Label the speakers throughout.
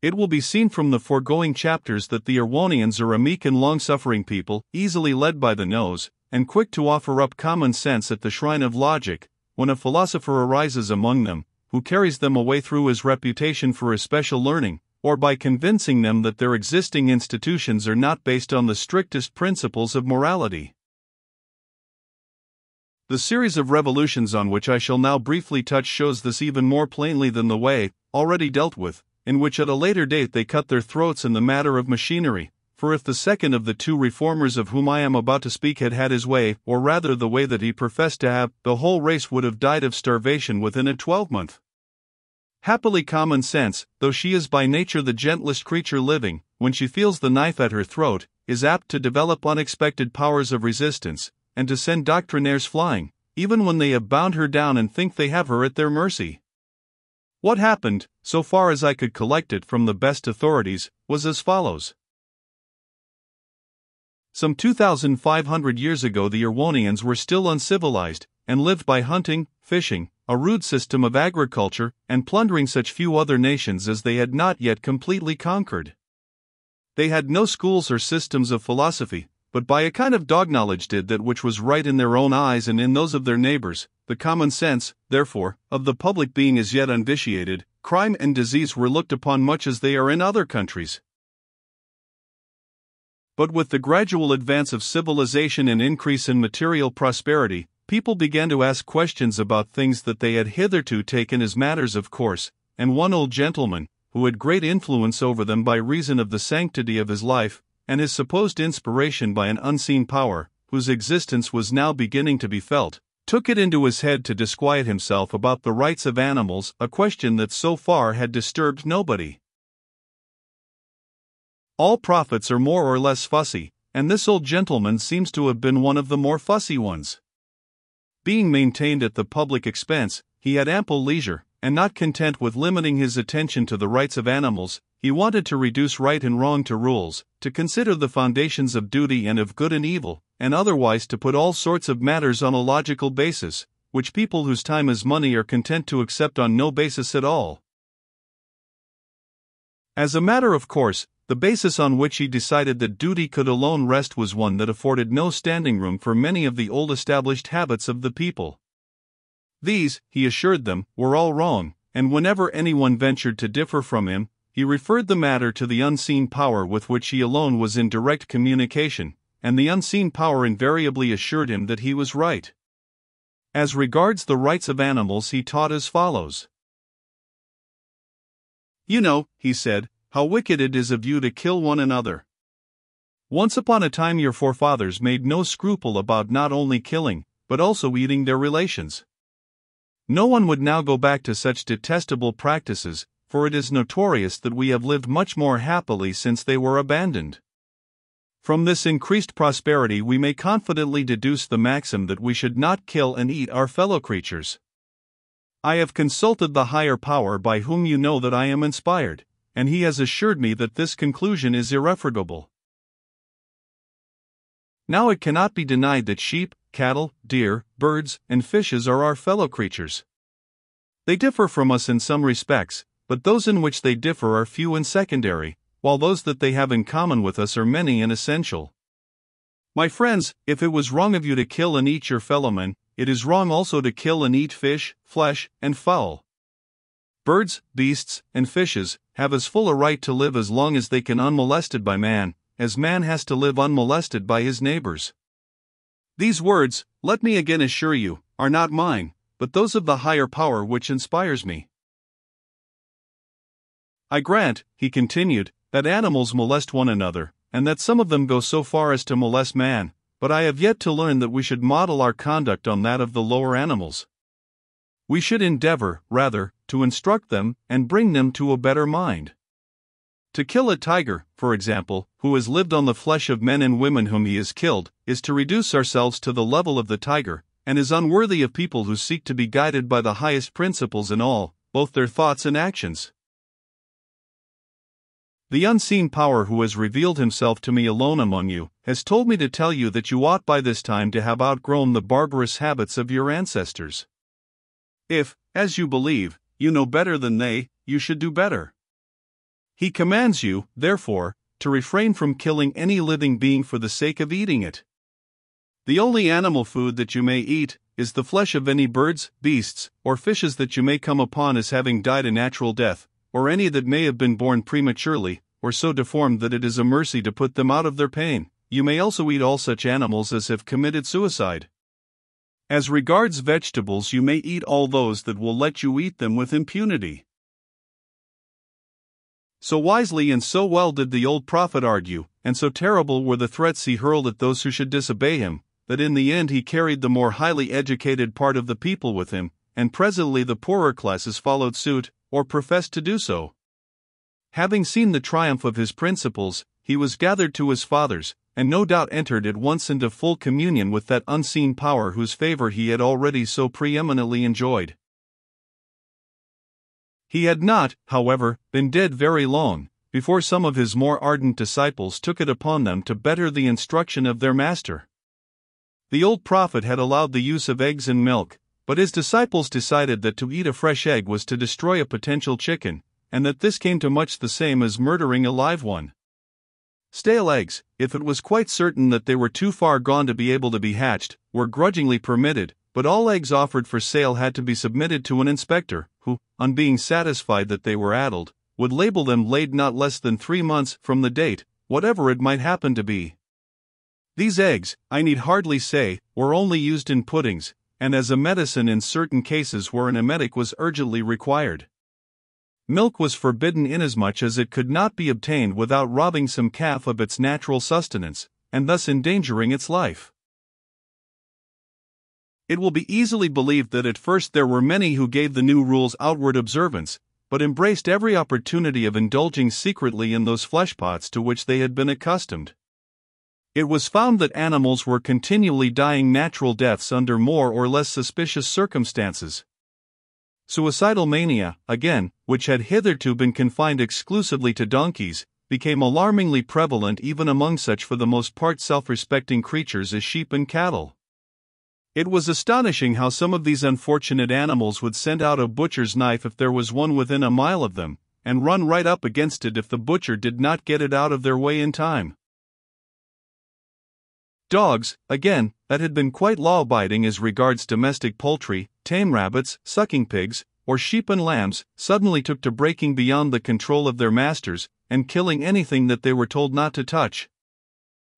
Speaker 1: It will be seen from the foregoing chapters that the Erewhonians are a meek and long suffering people, easily led by the nose, and quick to offer up common sense at the shrine of logic, when a philosopher arises among them, who carries them away through his reputation for his special learning, or by convincing them that their existing institutions are not based on the strictest principles of morality. The series of revolutions on which I shall now briefly touch shows this even more plainly than the way, already dealt with, in which at a later date they cut their throats in the matter of machinery, for if the second of the two reformers of whom I am about to speak had had his way, or rather the way that he professed to have, the whole race would have died of starvation within a twelvemonth. Happily, common sense, though she is by nature the gentlest creature living, when she feels the knife at her throat, is apt to develop unexpected powers of resistance, and to send doctrinaires flying, even when they have bound her down and think they have her at their mercy. What happened, so far as I could collect it from the best authorities, was as follows. Some 2,500 years ago, the Erwonians were still uncivilized and lived by hunting, fishing, a rude system of agriculture, and plundering such few other nations as they had not yet completely conquered. They had no schools or systems of philosophy, but by a kind of dog knowledge did that which was right in their own eyes and in those of their neighbors, the common sense, therefore, of the public being as yet unvitiated, crime and disease were looked upon much as they are in other countries. But with the gradual advance of civilization and increase in material prosperity, people began to ask questions about things that they had hitherto taken as matters of course, and one old gentleman, who had great influence over them by reason of the sanctity of his life, and his supposed inspiration by an unseen power, whose existence was now beginning to be felt, took it into his head to disquiet himself about the rights of animals, a question that so far had disturbed nobody. All prophets are more or less fussy, and this old gentleman seems to have been one of the more fussy ones. Being maintained at the public expense, he had ample leisure, and not content with limiting his attention to the rights of animals, he wanted to reduce right and wrong to rules, to consider the foundations of duty and of good and evil, and otherwise to put all sorts of matters on a logical basis, which people whose time is money are content to accept on no basis at all. As a matter of course, the basis on which he decided that duty could alone rest was one that afforded no standing room for many of the old established habits of the people. These, he assured them, were all wrong, and whenever anyone ventured to differ from him, he referred the matter to the unseen power with which he alone was in direct communication, and the unseen power invariably assured him that he was right. As regards the rights of animals, he taught as follows You know, he said, how wicked it is of you to kill one another. Once upon a time, your forefathers made no scruple about not only killing, but also eating their relations. No one would now go back to such detestable practices, for it is notorious that we have lived much more happily since they were abandoned. From this increased prosperity, we may confidently deduce the maxim that we should not kill and eat our fellow creatures. I have consulted the higher power by whom you know that I am inspired, and he has assured me that this conclusion is irrefragable. Now it cannot be denied that sheep, cattle, deer, birds, and fishes are our fellow creatures. They differ from us in some respects, but those in which they differ are few and secondary, while those that they have in common with us are many and essential. My friends, if it was wrong of you to kill and eat your fellowmen, it is wrong also to kill and eat fish, flesh, and fowl. Birds, beasts, and fishes have as full a right to live as long as they can unmolested by man, as man has to live unmolested by his neighbors. These words, let me again assure you, are not mine, but those of the higher power which inspires me. I grant, he continued, that animals molest one another, and that some of them go so far as to molest man, but I have yet to learn that we should model our conduct on that of the lower animals. We should endeavor, rather, to instruct them and bring them to a better mind. To kill a tiger, for example, who has lived on the flesh of men and women whom he has killed, is to reduce ourselves to the level of the tiger, and is unworthy of people who seek to be guided by the highest principles in all, both their thoughts and actions. The unseen power who has revealed himself to me alone among you has told me to tell you that you ought by this time to have outgrown the barbarous habits of your ancestors. If, as you believe, you know better than they, you should do better. He commands you, therefore, to refrain from killing any living being for the sake of eating it. The only animal food that you may eat is the flesh of any birds, beasts, or fishes that you may come upon as having died a natural death, or any that may have been born prematurely, or so deformed that it is a mercy to put them out of their pain. You may also eat all such animals as have committed suicide. As regards vegetables, you may eat all those that will let you eat them with impunity. So wisely and so well did the old prophet argue, and so terrible were the threats he hurled at those who should disobey him, that in the end he carried the more highly educated part of the people with him, and presently the poorer classes followed suit, or professed to do so. Having seen the triumph of his principles, he was gathered to his fathers, and no doubt entered at once into full communion with that unseen power whose favor he had already so preeminently enjoyed. He had not, however, been dead very long, before some of his more ardent disciples took it upon them to better the instruction of their master. The old prophet had allowed the use of eggs and milk, but his disciples decided that to eat a fresh egg was to destroy a potential chicken, and that this came to much the same as murdering a live one. Stale eggs, if it was quite certain that they were too far gone to be able to be hatched, were grudgingly permitted, but all eggs offered for sale had to be submitted to an inspector, who, on being satisfied that they were addled, would label them laid not less than three months from the date, whatever it might happen to be. These eggs, I need hardly say, were only used in puddings, and as a medicine in certain cases where an emetic was urgently required. Milk was forbidden inasmuch as it could not be obtained without robbing some calf of its natural sustenance, and thus endangering its life. It will be easily believed that at first there were many who gave the new rules outward observance, but embraced every opportunity of indulging secretly in those fleshpots to which they had been accustomed. It was found that animals were continually dying natural deaths under more or less suspicious circumstances. Suicidal mania, again, which had hitherto been confined exclusively to donkeys, became alarmingly prevalent even among such for the most part self respecting creatures as sheep and cattle. It was astonishing how some of these unfortunate animals would send out a butcher's knife if there was one within a mile of them, and run right up against it if the butcher did not get it out of their way in time. Dogs, again, that had been quite law abiding as regards domestic poultry, tame rabbits, sucking pigs, or sheep and lambs, suddenly took to breaking beyond the control of their masters, and killing anything that they were told not to touch.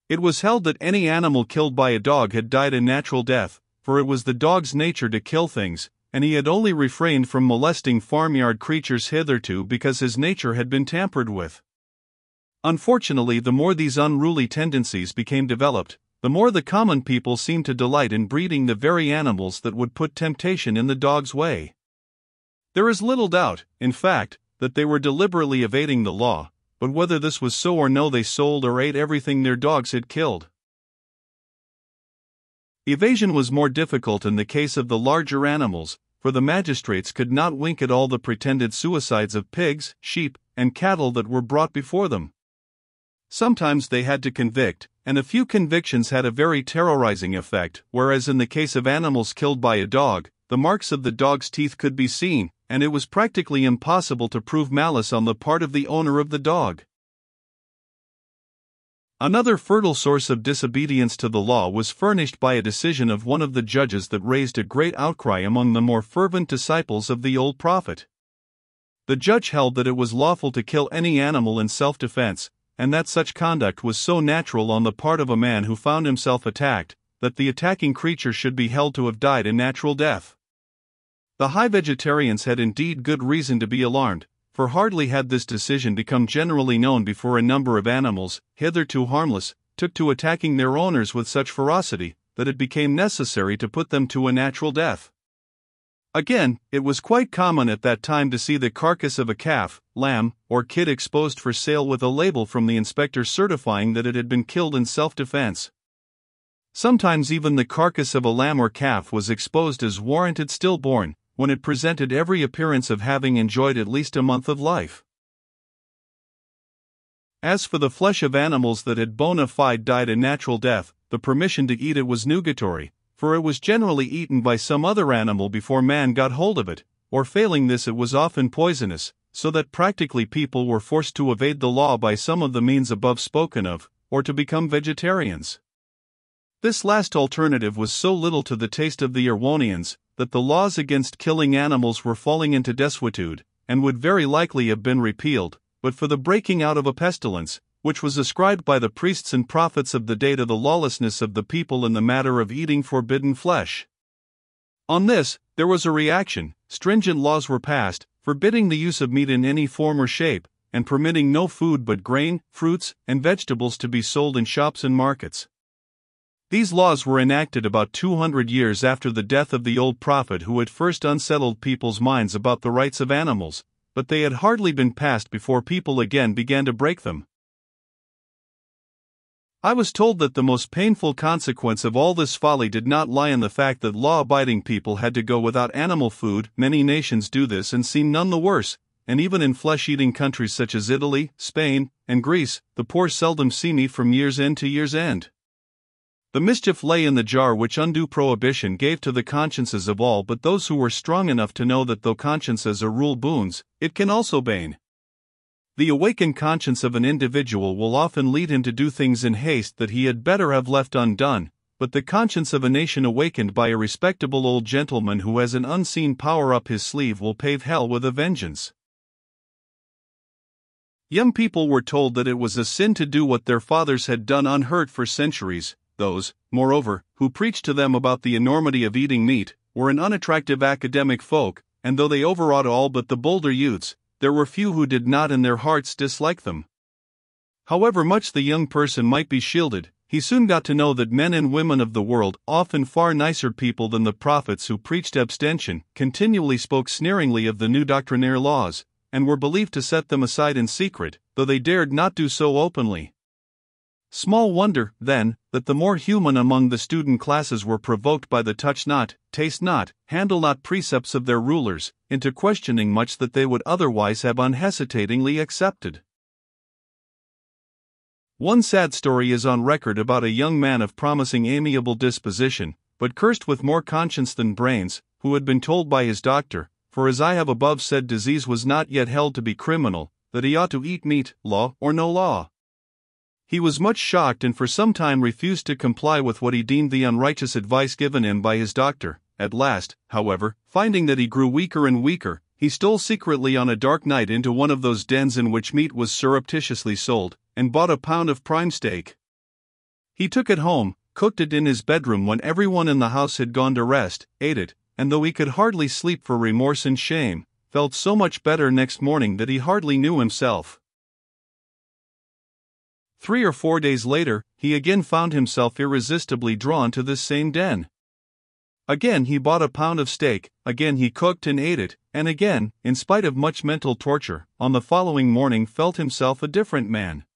Speaker 1: It was held that any animal killed by a dog had died a natural death, for it was the dog's nature to kill things, and he had only refrained from molesting farmyard creatures hitherto because his nature had been tampered with. Unfortunately, the more these unruly tendencies became developed, the more the common people seem to delight in breeding the very animals that would put temptation in the dog's way. There is little doubt, in fact, that they were deliberately evading the law, but whether this was so or no, they sold or ate everything their dogs had killed. Evasion was more difficult in the case of the larger animals, for the magistrates could not wink at all the pretended suicides of pigs, sheep, and cattle that were brought before them. Sometimes they had to convict, and a few convictions had a very terrorizing effect, whereas in the case of animals killed by a dog, the marks of the dog's teeth could be seen, and it was practically impossible to prove malice on the part of the owner of the dog. Another fertile source of disobedience to the law was furnished by a decision of one of the judges that raised a great outcry among the more fervent disciples of the old prophet. The judge held that it was lawful to kill any animal in self defense, and that such conduct was so natural on the part of a man who found himself attacked, that the attacking creature should be held to have died a natural death. The high vegetarians had indeed good reason to be alarmed, for hardly had this decision become generally known before a number of animals, hitherto harmless, took to attacking their owners with such ferocity that it became necessary to put them to a natural death. Again, it was quite common at that time to see the carcass of a calf, lamb, or kid exposed for sale with a label from the inspector certifying that it had been killed in self defense. Sometimes even the carcass of a lamb or calf was exposed as warranted stillborn, when it presented every appearance of having enjoyed at least a month of life. As for the flesh of animals that had bona fide died a natural death, the permission to eat it was nugatory, for it was generally eaten by some other animal before man got hold of it, or failing this, it was often poisonous, so that practically people were forced to evade the law by some of the means above spoken of, or to become vegetarians. This last alternative was so little to the taste of the Erewhonians that the laws against killing animals were falling into desuetude, and would very likely have been repealed, but for the breaking out of a pestilence, which was ascribed by the priests and prophets of the day to the lawlessness of the people in the matter of eating forbidden flesh. On this, there was a reaction, stringent laws were passed, forbidding the use of meat in any form or shape, and permitting no food but grain, fruits, and vegetables to be sold in shops and markets. These laws were enacted about 200 years after the death of the old prophet who had first unsettled people's minds about the rights of animals, but they had hardly been passed before people again began to break them. I was told that the most painful consequence of all this folly did not lie in the fact that law abiding people had to go without animal food. Many nations do this and seem none the worse, and even in flesh eating countries such as Italy, Spain, and Greece, the poor seldom see meat from year's end to year's end. The mischief lay in the jar which undue prohibition gave to the consciences of all but those who were strong enough to know that though consciences are rule boons, it can also bane the awakened conscience of an individual will often lead him to do things in haste that he had better have left undone, but the conscience of a nation awakened by a respectable old gentleman who has an unseen power up his sleeve will pave hell with a vengeance. Young people were told that it was a sin to do what their fathers had done unhurt for centuries, those, moreover, who preached to them about the enormity of eating meat, were an unattractive academic folk, and though they overawed all but the bolder youths, there were few who did not in their hearts dislike them. However much the young person might be shielded, he soon got to know that men and women of the world, often far nicer people than the prophets who preached abstention, continually spoke sneeringly of the new doctrinaire laws, and were believed to set them aside in secret, though they dared not do so openly. Small wonder, then, that the more human among the student classes were provoked by the touch not, taste not, handle not precepts of their rulers, into questioning much that they would otherwise have unhesitatingly accepted. One sad story is on record about a young man of promising amiable disposition, but cursed with more conscience than brains, who had been told by his doctor, for as I have above said, disease was not yet held to be criminal, that he ought to eat meat, law or no law. He was much shocked and for some time refused to comply with what he deemed the unrighteous advice given him by his doctor. At last, however, finding that he grew weaker and weaker, he stole secretly on a dark night into one of those dens in which meat was surreptitiously sold, and bought a pound of prime steak. He took it home, cooked it in his bedroom when everyone in the house had gone to rest, ate it, and though he could hardly sleep for remorse and shame, felt so much better next morning that he hardly knew himself. Three or four days later, he again found himself irresistibly drawn to this same den. Again he bought a pound of steak, again he cooked and ate it, and again, in spite of much mental torture, on the following morning felt himself a different man.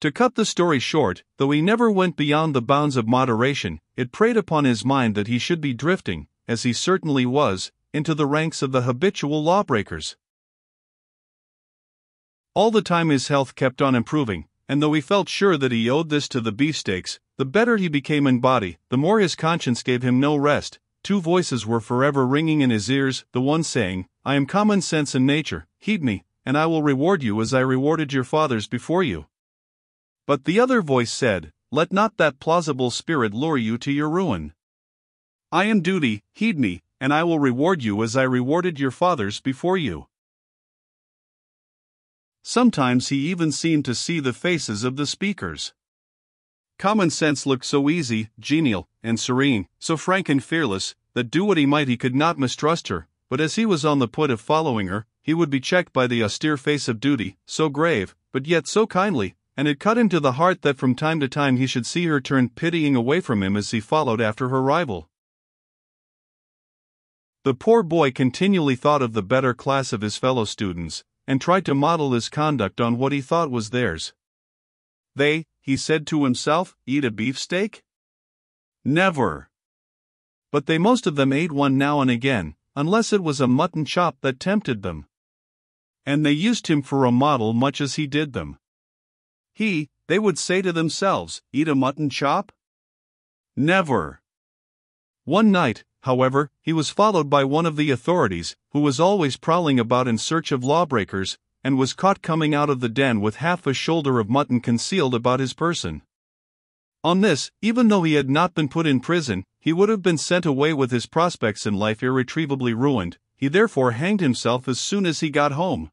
Speaker 1: To cut the story short, though he never went beyond the bounds of moderation, it preyed upon his mind that he should be drifting, as he certainly was, into the ranks of the habitual lawbreakers. All the time his health kept on improving, and though he felt sure that he owed this to the beefsteaks, the better he became in body, the more his conscience gave him no rest. Two voices were forever ringing in his ears, the one saying, I am common sense and nature, heed me, and I will reward you as I rewarded your fathers before you. But the other voice said, Let not that plausible spirit lure you to your ruin. I am duty, heed me, and I will reward you as I rewarded your fathers before you. Sometimes he even seemed to see the faces of the speakers. Common sense looked so easy, genial, and serene, so frank and fearless, that do what he might he could not mistrust her, but as he was on the point of following her, he would be checked by the austere face of duty, so grave, but yet so kindly, and it cut him to the heart that from time to time he should see her turn pitying away from him as he followed after her rival. The poor boy continually thought of the better class of his fellow students, and tried to model his conduct on what he thought was theirs. They, he said to himself, eat a beefsteak? Never. But they most of them ate one now and again, unless it was a mutton chop that tempted them. And they used him for a model much as he did them. He, they would say to themselves, eat a mutton chop? Never. One night, However, he was followed by one of the authorities, who was always prowling about in search of lawbreakers, and was caught coming out of the den with half a shoulder of mutton concealed about his person. On this, even though he had not been put in prison, he would have been sent away with his prospects in life irretrievably ruined, he therefore hanged himself as soon as he got home.